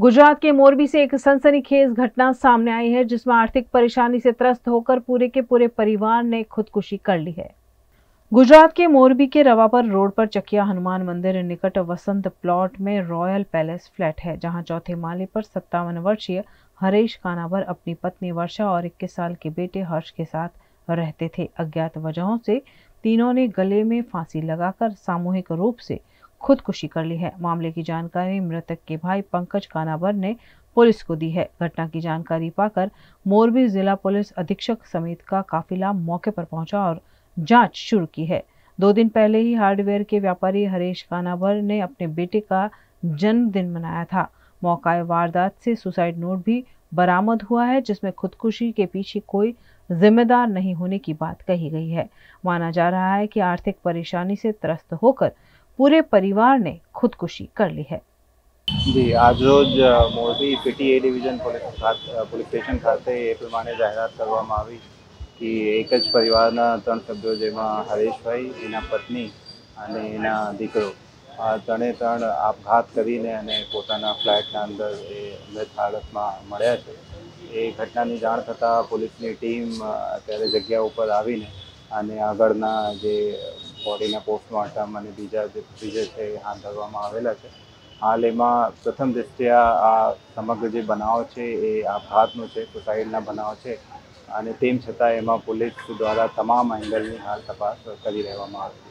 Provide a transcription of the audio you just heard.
गुजरात के मोरबी से एक सनसनीखेज घटना सामने आई है जिसमें आर्थिक परेशानी से त्रस्त होकर पूरे के पूरे परिवार ने खुदकुशी कर ली है गुजरात के मोरबी के रवापर रोड पर चकिया हनुमान मंदिर निकट वसंत प्लॉट में रॉयल पैलेस फ्लैट है जहां चौथे माले पर सत्तावन वर्षीय हरेश कानावर अपनी पत्नी वर्षा और इक्कीस साल के बेटे हर्ष के साथ रहते थे अज्ञात वजहों से तीनों ने गले में फांसी लगाकर सामूहिक रूप से खुदकुशी कर ली है मामले की जानकारी मृतक के भाई पंकज कानावर ने पुलिस को दी है घटना की जानकारी पाकर मोरबी जिला पुलिस अधीक्षक समेत का काफिला मौके पर पहुंचा और जांच शुरू की है दो दिन पहले ही हार्डवेयर के व्यापारी हरेश कानावर ने अपने बेटे का जन्मदिन मनाया था मौका वारदात से सुसाइड नोट भी बरामद हुआ है जिसमें खुदकुशी के पीछे कोई जिम्मेदार नहीं होने की बात कही गई है माना जा रहा है कि आर्थिक परेशानी से त्रस्त होकर पूरे परिवार ने खुदकुशी कर ली है जी आज जो मोदी पीटीए डिवीजन कलेक्टर कार्यालय स्टेशन ખાતે એ પ્રવાણે જાહેરાત કરવામાં આવી કે એક જ પરિવારના ત્રણ સભ્યો જેમાં હરીશભાઈ એના પત્ની અને એના દીકરો આ ત્રણે ત્રણ આત્મહત્યા કરીને અને પોતાના ફ્લેટના અંદર એ મેથારસમાં મર્યા છે એ ઘટનાની જાણ થતા પોલીસની ટીમ અત્યારે જગ્યા ઉપર આવીને અને આગળના જે બોડીના પોસ્ટમોર્ટમ અને બીજા જે બીજે છે એ હાથ ધરવામાં આવેલા છે હાલ એમાં પ્રથમ દ્રષ્ટિએ આ સમગ્ર જે બનાવ છે એ આ આપઘાતનો છે સુસાઇડના બનાવ છે અને તેમ છતાં એમાં પોલીસ દ્વારા તમામ એંગલની હાલ તપાસ કરી રહેવામાં આવે છે